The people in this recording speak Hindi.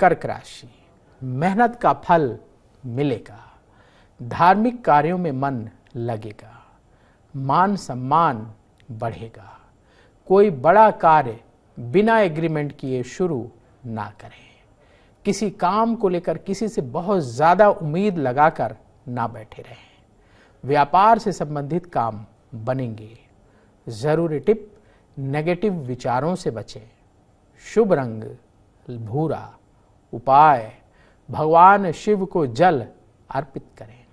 कर्क राशि मेहनत का फल मिलेगा धार्मिक कार्यों में मन लगेगा मान सम्मान बढ़ेगा कोई बड़ा कार्य बिना एग्रीमेंट किए शुरू ना करें किसी काम को लेकर किसी से बहुत ज़्यादा उम्मीद लगाकर ना बैठे रहें व्यापार से संबंधित काम बनेंगे ज़रूरी टिप नेगेटिव विचारों से बचें शुभ रंग भूरा उपाय भगवान शिव को जल अर्पित करें